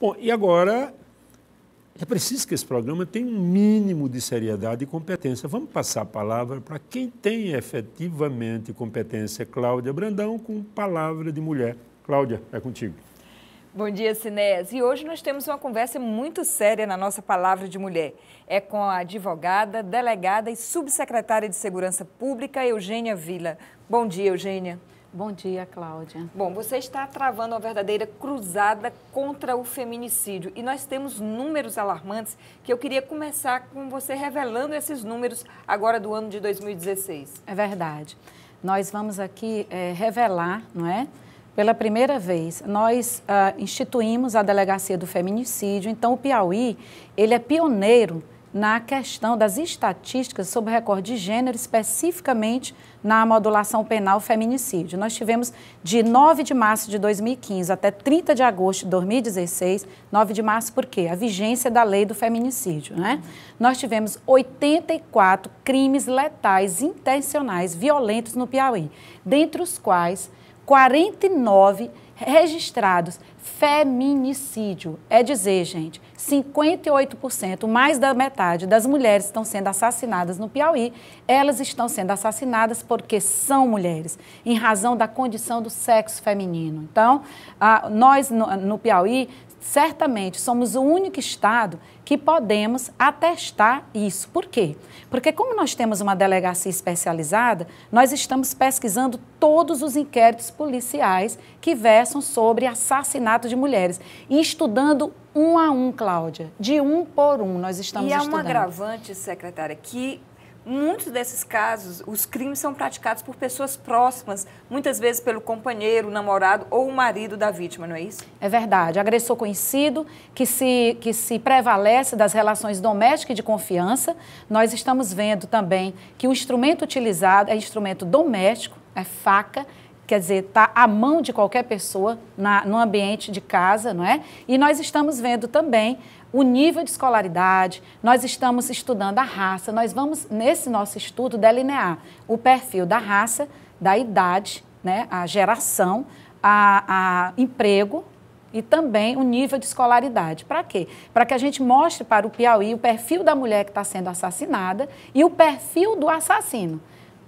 Bom, e agora é preciso que esse programa tenha um mínimo de seriedade e competência. Vamos passar a palavra para quem tem efetivamente competência, Cláudia Brandão, com palavra de mulher. Cláudia, é contigo. Bom dia, Sinés. E hoje nós temos uma conversa muito séria na nossa Palavra de Mulher. É com a advogada, delegada e subsecretária de Segurança Pública, Eugênia Vila. Bom dia, Eugênia. Bom dia, Cláudia. Bom, você está travando uma verdadeira cruzada contra o feminicídio e nós temos números alarmantes que eu queria começar com você revelando esses números agora do ano de 2016. É verdade. Nós vamos aqui é, revelar, não é? Pela primeira vez, nós ah, instituímos a Delegacia do Feminicídio. Então, o Piauí, ele é pioneiro na questão das estatísticas sobre o recorde de gênero, especificamente na modulação penal feminicídio. Nós tivemos de 9 de março de 2015 até 30 de agosto de 2016, 9 de março por quê? A vigência da lei do feminicídio, né? Nós tivemos 84 crimes letais intencionais violentos no Piauí, dentre os quais 49 registrados feminicídio. É dizer, gente, 58%, mais da metade das mulheres estão sendo assassinadas no Piauí, elas estão sendo assassinadas porque são mulheres, em razão da condição do sexo feminino. Então, nós no Piauí certamente somos o único estado que podemos atestar isso. Por quê? Porque como nós temos uma delegacia especializada, nós estamos pesquisando todos os inquéritos policiais que versam sobre assassinato de mulheres e estudando um a um, Cláudia, de um por um nós estamos estudando. E é um agravante, secretária, que Muitos desses casos, os crimes são praticados por pessoas próximas, muitas vezes pelo companheiro, namorado ou o marido da vítima, não é isso? É verdade. Agressor conhecido que se, que se prevalece das relações domésticas e de confiança. Nós estamos vendo também que o instrumento utilizado é instrumento doméstico, é faca, quer dizer, está à mão de qualquer pessoa na, no ambiente de casa, não é? E nós estamos vendo também o nível de escolaridade, nós estamos estudando a raça, nós vamos, nesse nosso estudo, delinear o perfil da raça, da idade, né, a geração, a, a emprego, e também o nível de escolaridade. Para quê? Para que a gente mostre para o Piauí o perfil da mulher que está sendo assassinada e o perfil do assassino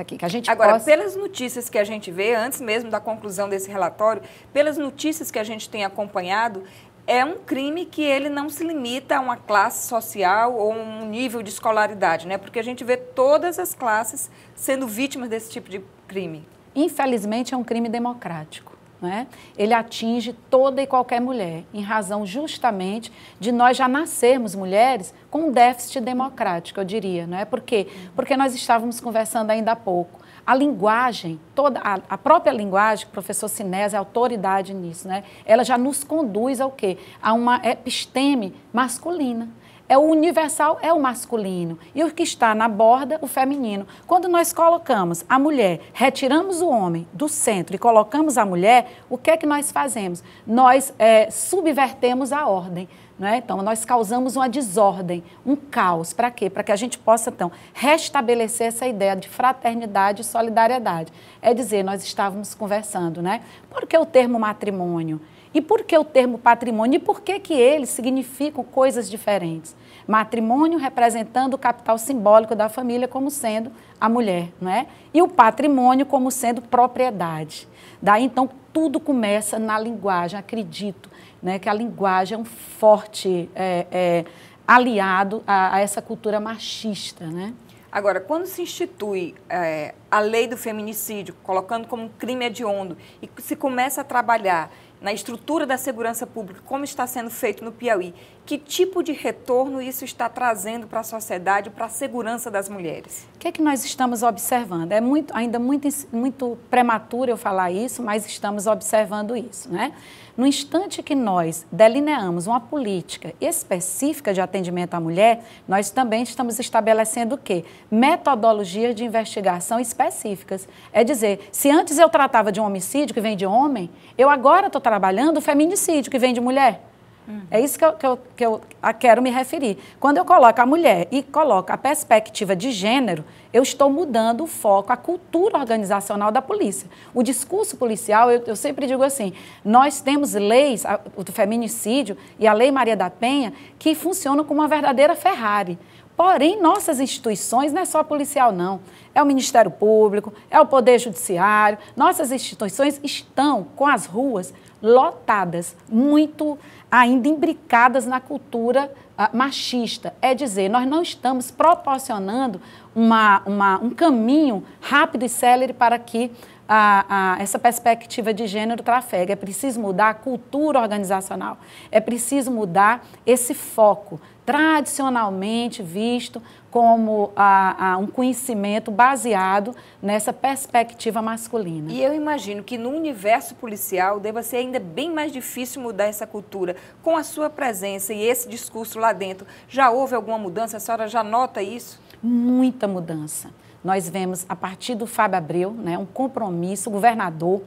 aqui, que a gente Agora, possa... pelas notícias que a gente vê, antes mesmo da conclusão desse relatório, pelas notícias que a gente tem acompanhado, é um crime que ele não se limita a uma classe social ou um nível de escolaridade, né? Porque a gente vê todas as classes sendo vítimas desse tipo de crime. Infelizmente, é um crime democrático né, ele atinge toda e qualquer mulher, em razão justamente de nós já nascermos mulheres com um déficit democrático, eu diria. Né? Por quê? Porque nós estávamos conversando ainda há pouco. A linguagem, toda a, a própria linguagem, o professor Sinés é autoridade nisso, né? ela já nos conduz ao quê? A uma episteme masculina é o universal é o masculino e o que está na borda, o feminino. Quando nós colocamos a mulher, retiramos o homem do centro e colocamos a mulher, o que é que nós fazemos? Nós é, subvertemos a ordem. Né? Então, nós causamos uma desordem, um caos. Para quê? Para que a gente possa, então, restabelecer essa ideia de fraternidade e solidariedade. É dizer, nós estávamos conversando, né? Por que o termo matrimônio? E por que o termo patrimônio? E por que, que eles significam coisas diferentes? Matrimônio representando o capital simbólico da família como sendo a mulher, não é? E o patrimônio como sendo propriedade. Daí então tudo começa na linguagem. Acredito né, que a linguagem é um forte é, é, aliado a, a, essa cultura machista, né? Agora, quando se institui é, a lei do feminicídio, colocando como um crime hediondo, e se começa a trabalhar na estrutura da segurança pública, como está sendo feito no Piauí, que tipo de retorno isso está trazendo para a sociedade, para a segurança das mulheres? O que é que nós estamos observando? É muito, ainda muito, muito prematuro eu falar isso, mas estamos observando isso, né? No instante que nós delineamos uma política específica de atendimento à mulher, nós também estamos estabelecendo o quê? Metodologias de investigação específicas. É dizer, se antes eu tratava de um homicídio que vem de homem, eu agora estou trabalhando o feminicídio que vem de mulher. Uhum. É isso que eu, que eu, que eu quero me referir. Quando eu coloco a mulher e coloco a perspectiva de gênero, eu estou mudando o foco, a cultura organizacional da polícia. O discurso policial, eu, eu sempre digo assim, nós temos leis, a, o do feminicídio e a Lei Maria da Penha, que funcionam como uma verdadeira Ferrari. Porém, nossas instituições não é só policial, não. É o Ministério Público, é o Poder Judiciário. Nossas instituições estão com as ruas lotadas, muito ainda imbricadas na cultura ah, machista. É dizer, nós não estamos proporcionando uma, uma, um caminho rápido e célere para que a, a, essa perspectiva de gênero trafega, é preciso mudar a cultura organizacional, é preciso mudar esse foco tradicionalmente visto como a, a, um conhecimento baseado nessa perspectiva masculina. E eu imagino que no universo policial deva ser ainda bem mais difícil mudar essa cultura. Com a sua presença e esse discurso lá dentro, já houve alguma mudança? A senhora já nota isso? Muita mudança nós vemos, a partir do Fábio Abreu, né, um compromisso, o governador,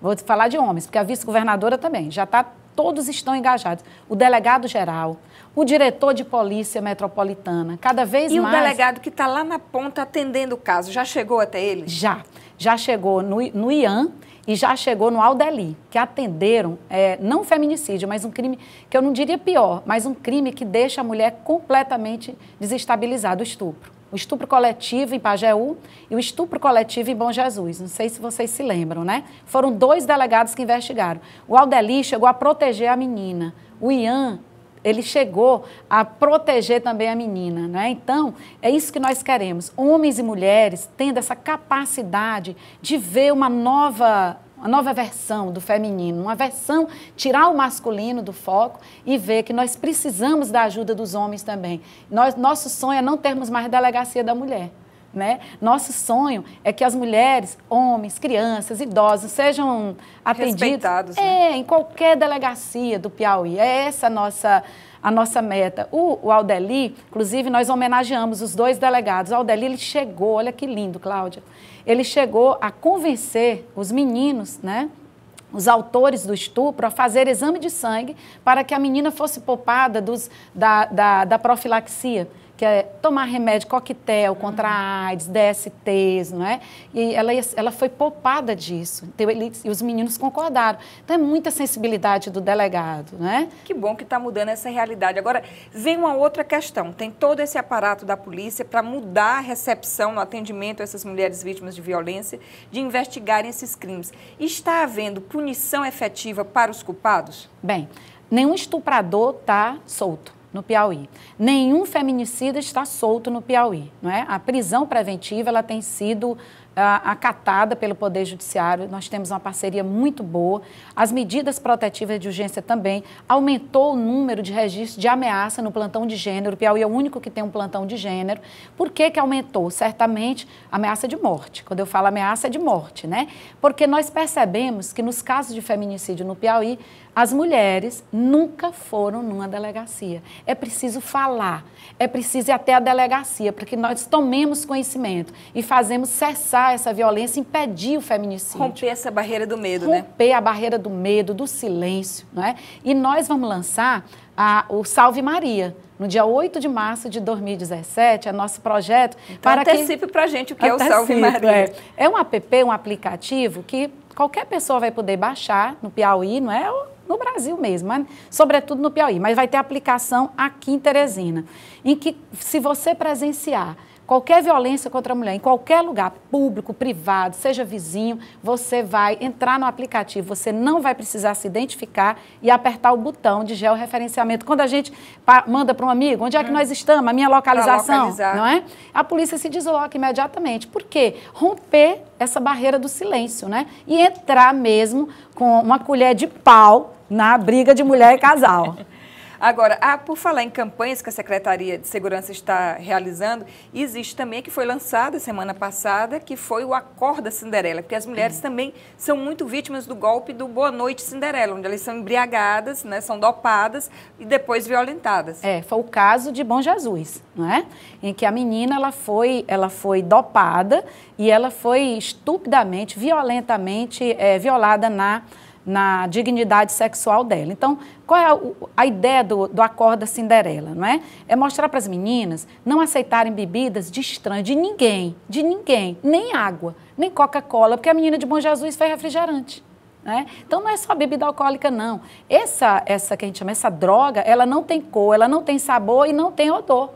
vou falar de homens, porque a vice-governadora também, já está, todos estão engajados. O delegado-geral, o diretor de polícia metropolitana, cada vez e mais... E o delegado que está lá na ponta atendendo o caso, já chegou até ele? Já, já chegou no, no IAM e já chegou no Aldeli, que atenderam, é, não feminicídio, mas um crime que eu não diria pior, mas um crime que deixa a mulher completamente desestabilizada, o estupro o estupro coletivo em Pajeú e o estupro coletivo em Bom Jesus. Não sei se vocês se lembram, né? Foram dois delegados que investigaram. O Aldeli chegou a proteger a menina. O Ian, ele chegou a proteger também a menina, né? Então, é isso que nós queremos. Homens e mulheres tendo essa capacidade de ver uma nova uma nova versão do feminino, uma versão tirar o masculino do foco e ver que nós precisamos da ajuda dos homens também. Nós, nosso sonho é não termos mais delegacia da mulher. Né? Nosso sonho é que as mulheres, homens, crianças, idosos sejam atendidos é, né? é, em qualquer delegacia do Piauí. É essa a nossa, a nossa meta. O, o Aldeli, inclusive, nós homenageamos os dois delegados. O Aldeli ele chegou, olha que lindo, Cláudia. Ele chegou a convencer os meninos, né? os autores do estupro a fazer exame de sangue para que a menina fosse poupada dos, da, da, da profilaxia que é tomar remédio coquetel contra a AIDS, DSTs, não é? E ela, ela foi poupada disso. Então, ele, e os meninos concordaram. Então, é muita sensibilidade do delegado, né? Que bom que está mudando essa realidade. Agora, vem uma outra questão. Tem todo esse aparato da polícia para mudar a recepção no atendimento a essas mulheres vítimas de violência, de investigarem esses crimes. Está havendo punição efetiva para os culpados? Bem, nenhum estuprador está solto no Piauí. Nenhum feminicida está solto no Piauí. Não é? A prisão preventiva ela tem sido ah, acatada pelo Poder Judiciário, nós temos uma parceria muito boa. As medidas protetivas de urgência também aumentou o número de registros de ameaça no plantão de gênero. O Piauí é o único que tem um plantão de gênero. Por que, que aumentou? Certamente ameaça de morte. Quando eu falo ameaça é de morte, né? Porque nós percebemos que nos casos de feminicídio no Piauí, as mulheres nunca foram numa delegacia. É preciso falar, é preciso ir até a delegacia para que nós tomemos conhecimento e fazemos cessar essa violência, impedir o feminicídio. Romper essa barreira do medo, Romper né? Romper a barreira do medo, do silêncio, não é? E nós vamos lançar a, o Salve Maria. No dia 8 de março de 2017, é nosso projeto. Então, para antecipe que... para a gente o que antecipe, é o Salve é. Maria. É. é um app, um aplicativo que qualquer pessoa vai poder baixar no Piauí, não é? no Brasil mesmo, mas, sobretudo no Piauí, mas vai ter aplicação aqui em Teresina, em que se você presenciar Qualquer violência contra a mulher, em qualquer lugar, público, privado, seja vizinho, você vai entrar no aplicativo, você não vai precisar se identificar e apertar o botão de georreferenciamento. Quando a gente manda para um amigo, onde é que hum. nós estamos, a minha localização, não é? A polícia se desloca imediatamente. Por quê? Romper essa barreira do silêncio, né? E entrar mesmo com uma colher de pau na briga de mulher e casal. Agora, ah, por falar em campanhas que a Secretaria de Segurança está realizando, existe também que foi lançada semana passada, que foi o Acorda Cinderela, porque as mulheres uhum. também são muito vítimas do golpe do Boa Noite Cinderela, onde elas são embriagadas, né, são dopadas e depois violentadas. É, foi o caso de Bom Jesus, não é? Em que a menina ela foi, ela foi dopada e ela foi estupidamente, violentamente é, violada na na dignidade sexual dela. Então, qual é a, a ideia do, do Acorda Cinderela, não é? É mostrar para as meninas não aceitarem bebidas de estranho, de ninguém, de ninguém, nem água, nem Coca-Cola, porque a menina de Bom Jesus fez refrigerante. Né? Então não é só bebida alcoólica, não. Essa, essa que a gente chama, essa droga, ela não tem cor, ela não tem sabor e não tem odor.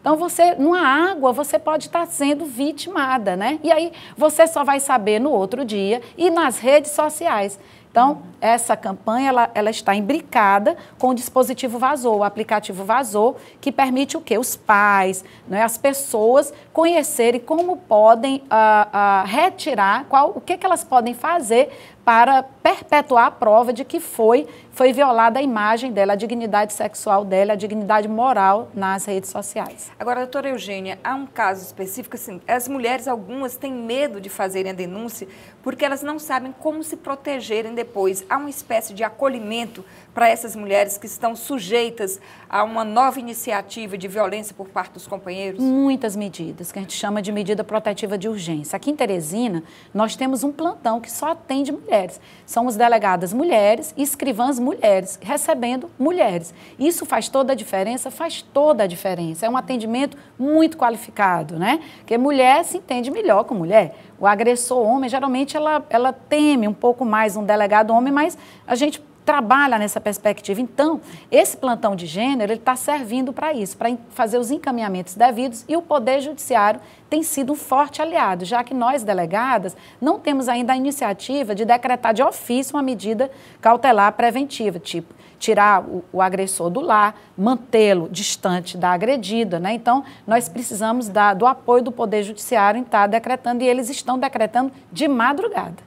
Então você, numa água, você pode estar tá sendo vitimada, né? E aí você só vai saber no outro dia e nas redes sociais. Então, essa campanha ela, ela está imbricada com o dispositivo Vazou, o aplicativo Vazou, que permite o que Os pais, né, as pessoas conhecerem como podem ah, ah, retirar, qual, o que, que elas podem fazer para perpetuar a prova de que foi, foi violada a imagem dela, a dignidade sexual dela, a dignidade moral nas redes sociais. Agora, doutora Eugênia, há um caso específico, assim, as mulheres, algumas, têm medo de fazerem a denúncia porque elas não sabem como se protegerem depois. Há uma espécie de acolhimento para essas mulheres que estão sujeitas a uma nova iniciativa de violência por parte dos companheiros? Muitas medidas, que a gente chama de medida protetiva de urgência. Aqui em Teresina, nós temos um plantão que só atende mulheres. Somos delegadas mulheres escrivãs mulheres, recebendo mulheres. Isso faz toda a diferença? Faz toda a diferença. É um atendimento muito qualificado, né? Porque mulher se entende melhor com mulher. O agressor homem, geralmente, ela, ela teme um pouco mais um delegado homem, mas a gente trabalha nessa perspectiva. Então, esse plantão de gênero ele está servindo para isso, para fazer os encaminhamentos devidos e o Poder Judiciário tem sido um forte aliado, já que nós, delegadas, não temos ainda a iniciativa de decretar de ofício uma medida cautelar preventiva, tipo tirar o, o agressor do lar, mantê-lo distante da agredida. Né? Então, nós precisamos da, do apoio do Poder Judiciário em estar tá decretando, e eles estão decretando de madrugada.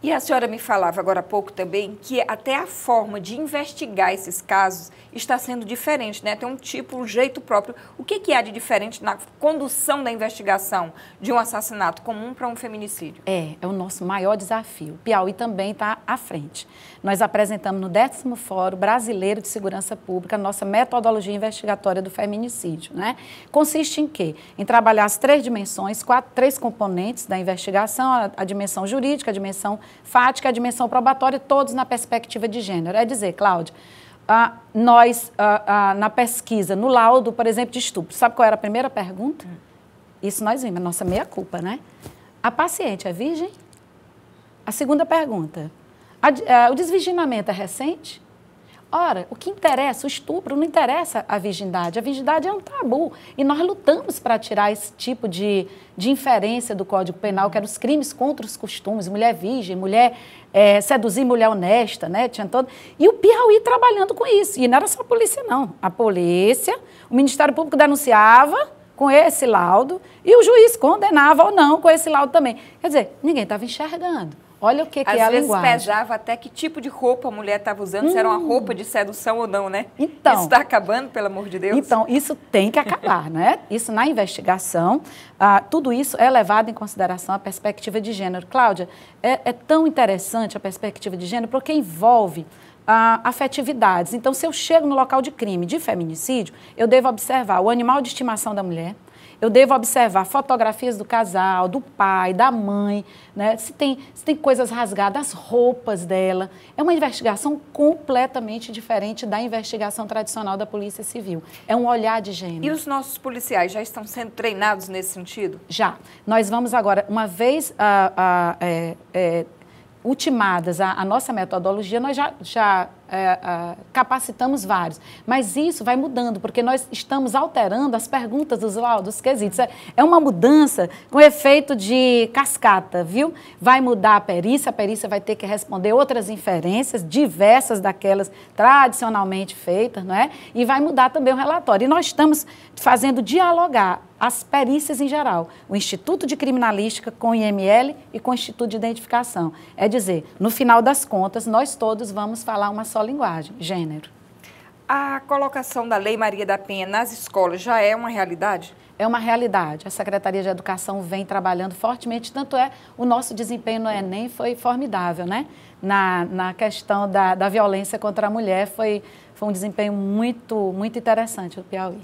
E a senhora me falava agora há pouco também que até a forma de investigar esses casos está sendo diferente, né? Tem um tipo, um jeito próprio. O que, que há de diferente na condução da investigação de um assassinato comum para um feminicídio? É, é o nosso maior desafio. Piauí também está à frente. Nós apresentamos no décimo Fórum Brasileiro de Segurança Pública a nossa metodologia investigatória do feminicídio, né? Consiste em quê? Em trabalhar as três dimensões, quatro, três componentes da investigação, a, a dimensão jurídica, a dimensão fática, a dimensão probatória, todos na perspectiva de gênero. É dizer, Cláudia, ah, nós, ah, ah, na pesquisa, no laudo, por exemplo, de estupro, sabe qual era a primeira pergunta? Isso nós vimos, nossa meia-culpa, né? A paciente é virgem? A segunda pergunta, a, a, ah, o desvirginamento é recente? Ora, o que interessa, o estupro, não interessa a virgindade. A virgindade é um tabu. E nós lutamos para tirar esse tipo de, de inferência do Código Penal, que eram os crimes contra os costumes, mulher virgem, mulher é, seduzir mulher honesta, né? Tinha todo... E o Piauí trabalhando com isso. E não era só a polícia, não. A polícia, o Ministério Público denunciava com esse laudo e o juiz condenava ou não com esse laudo também. Quer dizer, ninguém estava enxergando. Olha o que, que é a linguagem. Às vezes pesava até que tipo de roupa a mulher estava usando, hum. se era uma hum. roupa de sedução ou não, né? Então. Isso está acabando, pelo amor de Deus? Então, isso tem que acabar, né? Isso na investigação, ah, tudo isso é levado em consideração a perspectiva de gênero. Cláudia, é, é tão interessante a perspectiva de gênero porque envolve ah, afetividades. Então, se eu chego no local de crime de feminicídio, eu devo observar o animal de estimação da mulher, eu devo observar fotografias do casal, do pai, da mãe, né? se, tem, se tem coisas rasgadas, as roupas dela. É uma investigação completamente diferente da investigação tradicional da Polícia Civil. É um olhar de gênero. E os nossos policiais já estão sendo treinados nesse sentido? Já. Nós vamos agora, uma vez a, ah, a, ah, é, é, ultimadas a, a, nossa metodologia, nós já, já é, é, capacitamos vários. Mas isso vai mudando, porque nós estamos alterando as perguntas dos laudos, quesitos. É, é uma mudança com efeito de cascata, viu? Vai mudar a perícia, a perícia vai ter que responder outras inferências, diversas daquelas tradicionalmente feitas, não é? E vai mudar também o relatório. E nós estamos fazendo dialogar as perícias em geral, o Instituto de Criminalística com o IML e com o Instituto de Identificação. É dizer, no final das contas, nós todos vamos falar uma só só linguagem, gênero. A colocação da Lei Maria da Penha nas escolas já é uma realidade? É uma realidade. A Secretaria de Educação vem trabalhando fortemente, tanto é o nosso desempenho no Enem foi formidável, né? Na, na questão da, da violência contra a mulher foi, foi um desempenho muito, muito interessante do Piauí.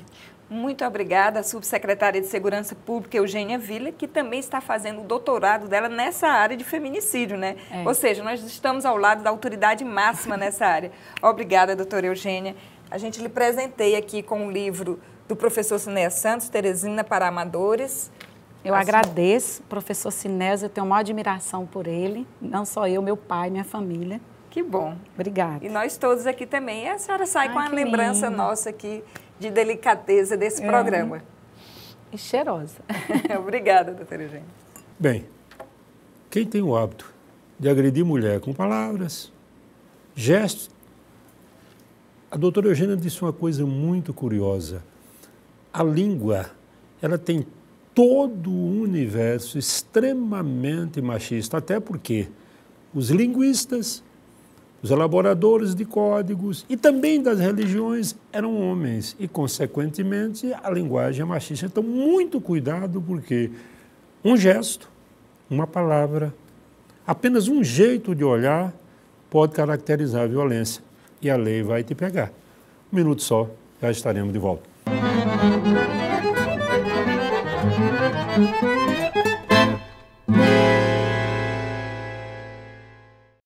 Muito obrigada, subsecretária de Segurança Pública, Eugênia Vila, que também está fazendo o doutorado dela nessa área de feminicídio, né? É. Ou seja, nós estamos ao lado da autoridade máxima nessa área. Obrigada, doutora Eugênia. A gente lhe presentei aqui com o um livro do professor Cineia Santos, Teresina para Amadores. Eu assim- agradeço, professor Sinésio, eu tenho uma admiração por ele, não só eu, meu pai, minha família. Que bom. Obrigada. E nós todos aqui também. E a senhora sai Ai, com a lembrança lindo. nossa aqui de delicadeza desse é. programa. E cheirosa. Obrigada, doutora Eugênia. Bem, quem tem o hábito de agredir mulher com palavras, gestos. A doutora Eugênia disse uma coisa muito curiosa. A língua, ela tem todo o universo extremamente machista, até porque os linguistas os elaboradores de códigos e também das religiões eram homens e, consequentemente, a linguagem é machista. Então, muito cuidado, porque um gesto, uma palavra, apenas um jeito de olhar pode caracterizar a violência e a lei vai te pegar. Um minuto só, já estaremos de volta.